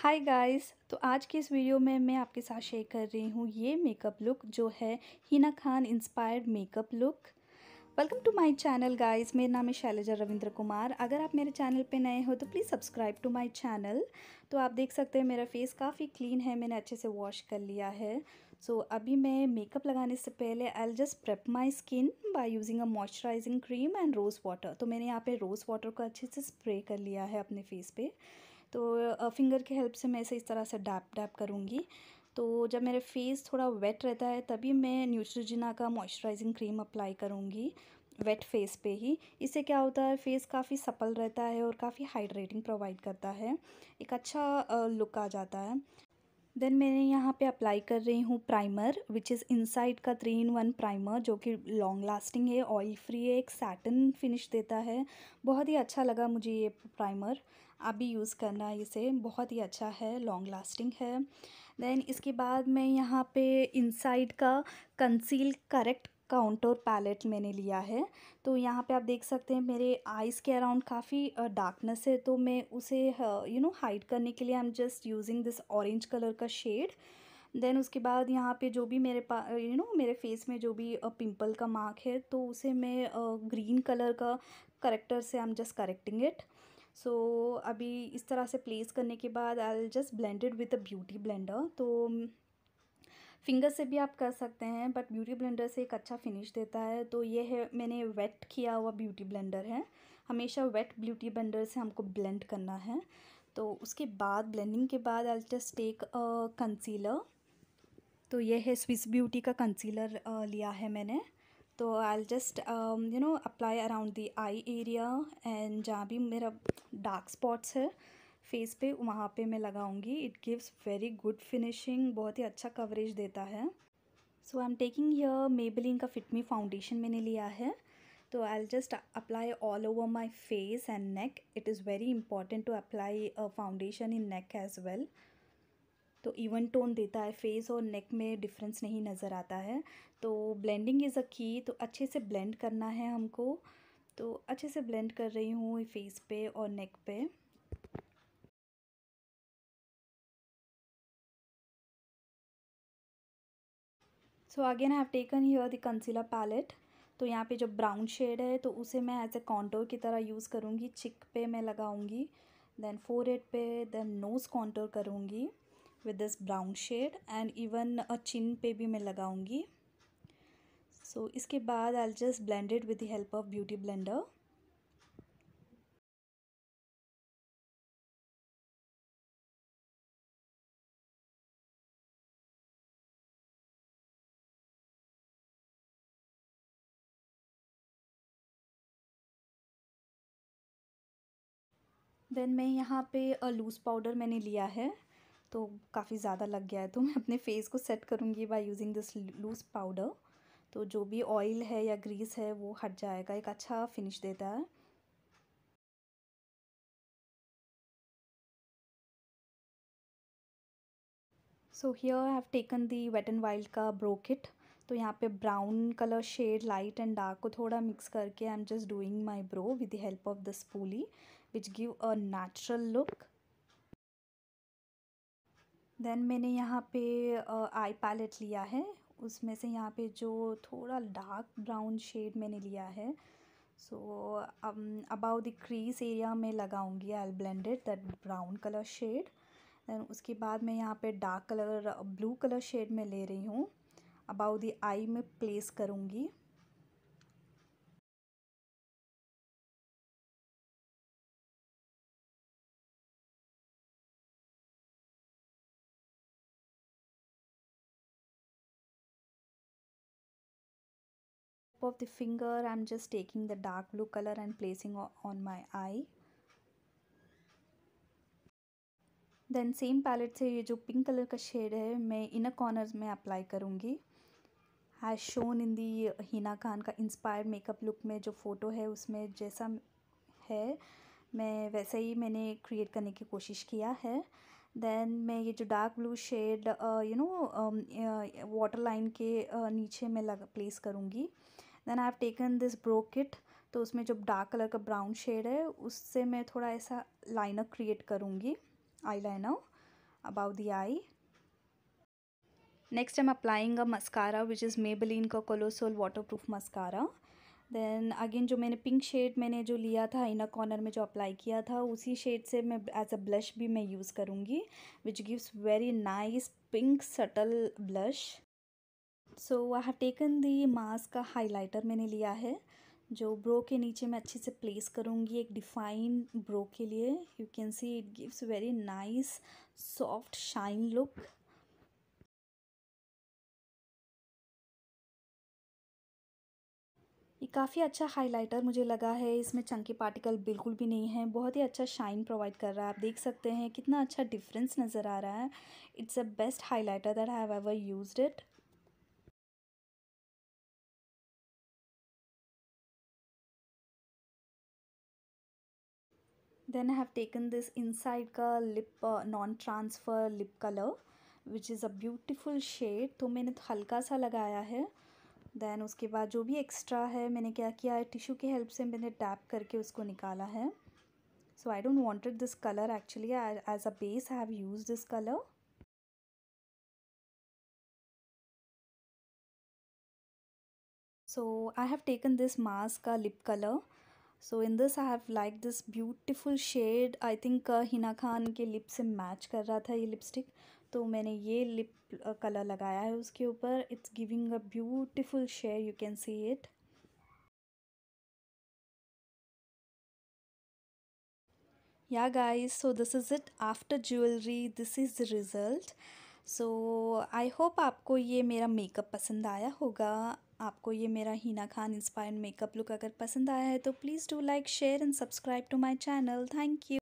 Hi guys तो आज की इस वीडियो में मैं आपके साथ शेयर कर रही हूँ ये मेकअप लुक जो है Hina Khan inspired makeup look welcome to my channel guys मेरा नाम है शैलजा रविंद्र कुमार अगर आप मेरे चैनल पे नए हो तो please subscribe to my channel तो आप देख सकते हैं मेरा फेस काफ़ी क्लीन है मैंने अच्छे से वॉश कर लिया है सो so, अभी मैं मेकअप लगाने से पहले I just prep my skin by using a moisturising cream and rose water तो मैंने यहाँ पर रोज़ वाटर को अच्छे से स्प्रे कर लिया है अपने फेस पर तो फिंगर की हेल्प से मैं इसे इस तरह से डैप डैप करूँगी तो जब मेरे फेस थोड़ा वेट रहता है तभी मैं न्यूट्रोजिना का मॉइस्चराइजिंग क्रीम अप्लाई करूँगी वेट फेस पे ही इससे क्या होता है फेस काफ़ी सपल रहता है और काफ़ी हाइड्रेटिंग प्रोवाइड करता है एक अच्छा लुक आ जाता है देन मैंने यहाँ पे अप्लाई कर रही हूँ प्राइमर विच इज़ इनसाइड का थ्री इन वन प्राइमर जो कि लॉन्ग लास्टिंग है ऑयल फ्री है एक सैटन फिनिश देता है बहुत ही अच्छा लगा मुझे ये प्राइमर अभी यूज़ करना इसे बहुत ही अच्छा है लॉन्ग लास्टिंग है देन इसके बाद मैं यहाँ पे इनसाइड का कंसील करेक्ट काउंटर पैलेट मैंने लिया है तो यहाँ पे आप देख सकते हैं मेरे आइज़ के अराउंड काफ़ी डार्कनेस है तो मैं उसे यू नो हाइड करने के लिए I am just using this orange colour का शेड देन उसके बाद यहाँ पे जो भी मेरे पा यू नो मेरे फेस में जो भी पिंपल का मार्क है तो उसे मैं ग्रीन कलर का करेक्टर से I am just correcting it so अभी इस तरह से प्लेस करने के बाद I just blended with a beauty blender तो फिंगर से भी आप कर सकते हैं बट ब्यूटी ब्लेंडर से एक अच्छा फिनिश देता है तो ये है मैंने वेट किया हुआ ब्यूटी ब्लेंडर है हमेशा वेट ब्यूटी ब्लेंडर से हमको ब्लेंड करना है तो उसके बाद ब्लेंडिंग के बाद आई जस्ट टेक कंसीलर तो ये है स्विस ब्यूटी का कंसीलर uh, लिया है मैंने तो I just you know apply around the eye area and जहाँ भी मेरा डार्क स्पॉट्स है फेस पे वहाँ पे मैं लगाऊंगी it gives very good finishing बहुत ही अच्छा कवरेज देता है so I am taking your Maybelline का फिटमी फाउंडेशन मैंने लिया है तो I just apply all over my face and neck it is very important to apply foundation in neck as well तो इवन टोन देता है फेस और नेक में डिफरेंस नहीं नज़र आता है तो ब्लेंडिंग इज़ अ की तो अच्छे से ब्लेंड करना है हमको तो अच्छे से ब्लेंड कर रही हूँ फेस पे और नेक पे so again I have taken here the concealer palette तो यहाँ पे जो ब्राउन शेड है तो उसे मैं एज ए कॉन्टोर की तरह यूज़ करूँगी चिक पे मैं लगाऊँगी देन फोर एड पे देन नोज़ कॉन्टोर करूँगी with this brown shade and even a chin पे भी मैं लगाऊँगी सो so, इसके बाद I just blended with the help of beauty blender then मैं यहाँ पे लूज़ पाउडर मैंने लिया है तो काफ़ी ज़्यादा लग गया है तो मैं अपने फेस को सेट करूँगी by using this loose powder तो जो भी ऑयल है या ग्रीस है वो हट जाएगा एक अच्छा फिनिश देता है so here I have taken the Wet and Wild का Bro तो यहाँ पे brown colour shade light and dark को थोड़ा मिक्स करके I am just doing my brow with the help of the spoolie which give a natural look then मैंने यहाँ पे आई uh, पैलेट लिया है उसमें से यहाँ पे जो थोड़ा डार्क ब्राउन शेड मैंने लिया है so above the crease area में लगाऊंगी I blended that brown colour shade then उसके बाद मैं यहाँ पे dark colour blue colour shade में ले रही हूँ अबाउ द आई में प्लेस करूँगी of the finger I'm just taking the dark blue color and placing on my eye then same palette से ये जो पिंक कलर का शेड है मैं इनर कॉर्नर्स में अप्लाई करूँगी has shown in the Hina Khan का इंस्पायर मेकअप लुक में जो फ़ोटो है उसमें जैसा है मैं वैसा ही मैंने क्रिएट करने की कोशिश किया है देन मैं ये जो dark blue shade you know water line के uh, नीचे मैं लग प्लेस करूँगी then I have taken this brow kit तो उसमें जो डार्क कलर का ब्राउन शेड है उससे मैं थोड़ा ऐसा लाइनर क्रिएट करूँगी eyeliner above the eye. Next I'm applying a mascara which is Maybelline का Colossal Waterproof Mascara. Then again जो मैंने पिंक शेड मैंने जो लिया था इनर कॉर्नर में जो अप्लाई किया था उसी शेड से मैं एज अ ब्लश भी मैं यूज़ करूँगी which gives very nice pink subtle blush so I have taken the mask का हाईलाइटर मैंने लिया है जो ब्रो के नीचे मैं अच्छे से प्लेस करूँगी एक डिफाइन ब्रो के लिए you can see it gives very nice soft shine look ये काफ़ी अच्छा हाइलाइटर मुझे लगा है इसमें चंकी पार्टिकल बिल्कुल भी नहीं है बहुत ही अच्छा शाइन प्रोवाइड कर रहा है आप देख सकते हैं कितना अच्छा डिफरेंस नज़र आ रहा है it's a best highlighter that have ever used it then I have taken this inside का lip uh, non-transfer lip color which is a beautiful shade तो मैंने तो हल्का सा लगाया है देन उसके बाद जो भी एक्स्ट्रा है मैंने क्या किया है टिश्यू की हेल्प से मैंने टैप करके उसको निकाला है so I don't wanted this colour actually as a base I have use this colour so I have taken this mask का lip colour so in this I have like this beautiful shade I think Hina Khan के lip से match कर रहा था ये lipstick तो मैंने ये लिप कलर uh, लगाया है उसके ऊपर it's giving a beautiful shade you can see it yeah guys so this is it after jewellery this is the result so I hope आपको ये मेरा मेकअप पसंद आया होगा आपको ये मेरा Hina Khan inspired makeup look अगर पसंद आया है तो please do like share and subscribe to my channel thank you